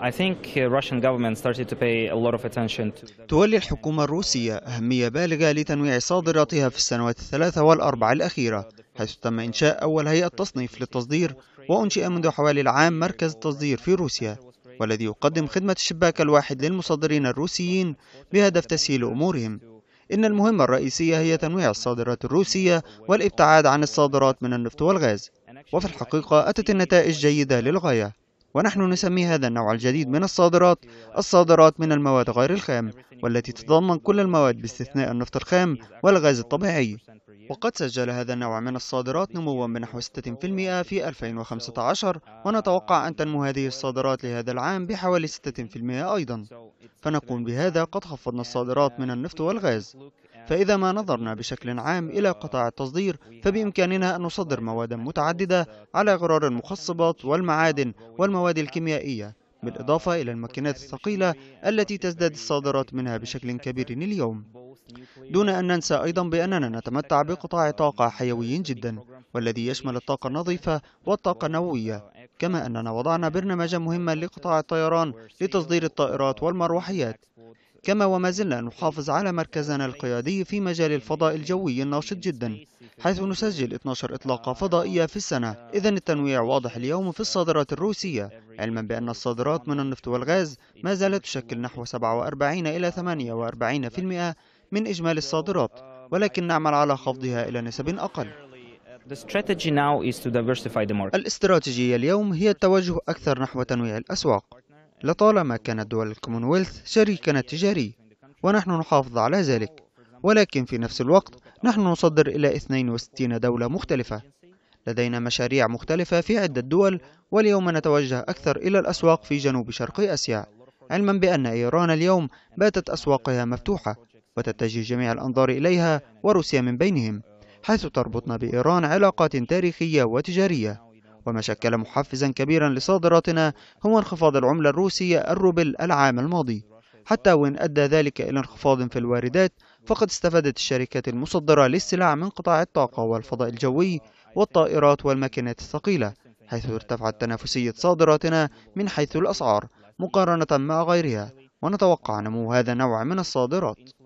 Uh, تولي الحكومة الروسية أهمية بالغة لتنويع صادراتها في السنوات الثلاثة والأربع الأخيرة حيث تم إنشاء أول هيئة تصنيف للتصدير وأنشئ منذ حوالي العام مركز التصدير في روسيا والذي يقدم خدمة الشباك الواحد للمصدرين الروسيين بهدف تسهيل أمورهم إن المهمة الرئيسية هي تنويع الصادرات الروسية والابتعاد عن الصادرات من النفط والغاز وفي الحقيقة أتت النتائج جيدة للغاية ونحن نسمي هذا النوع الجديد من الصادرات الصادرات من المواد غير الخام والتي تتضمن كل المواد باستثناء النفط الخام والغاز الطبيعي وقد سجل هذا النوع من الصادرات نموا بنحو 6% في 2015 ونتوقع أن تنمو هذه الصادرات لهذا العام بحوالي 6% أيضا فنقوم بهذا قد خفضنا الصادرات من النفط والغاز فإذا ما نظرنا بشكل عام إلى قطاع التصدير فبإمكاننا أن نصدر مواد متعددة على غرار المخصبات والمعادن والمواد الكيميائية بالإضافة إلى الماكينات الثقيلة التي تزداد الصادرات منها بشكل كبير اليوم دون أن ننسى أيضا بأننا نتمتع بقطاع طاقة حيوي جدا والذي يشمل الطاقة النظيفة والطاقة النووية كما أننا وضعنا برنامجا مهما لقطاع الطيران لتصدير الطائرات والمروحيات كما وما زلنا نحافظ على مركزنا القيادي في مجال الفضاء الجوي الناشط جدا حيث نسجل 12 إطلاقة فضائية في السنة إذا التنويع واضح اليوم في الصادرات الروسية علما بأن الصادرات من النفط والغاز ما زالت تشكل نحو 47 إلى 48% من إجمالي الصادرات ولكن نعمل على خفضها إلى نسب أقل الاستراتيجية اليوم هي التوجه أكثر نحو تنويع الأسواق لطالما كانت دول الكومنولث شريكنا التجاري ونحن نحافظ على ذلك ولكن في نفس الوقت نحن نصدر إلى 62 دولة مختلفة لدينا مشاريع مختلفة في عدة دول واليوم نتوجه أكثر إلى الأسواق في جنوب شرق آسيا علما بأن إيران اليوم باتت أسواقها مفتوحة وتتجه جميع الأنظار إليها وروسيا من بينهم حيث تربطنا بإيران علاقات تاريخية وتجارية وما شكل محفزا كبيرا لصادراتنا هو انخفاض العملة الروسية الروبل العام الماضي حتى وإن أدى ذلك إلى انخفاض في الواردات فقد استفادت الشركات المصدرة للسلع من قطاع الطاقة والفضاء الجوي والطائرات والماكينات الثقيلة حيث ارتفعت تنافسية صادراتنا من حيث الأسعار مقارنة مع غيرها ونتوقع نمو هذا النوع من الصادرات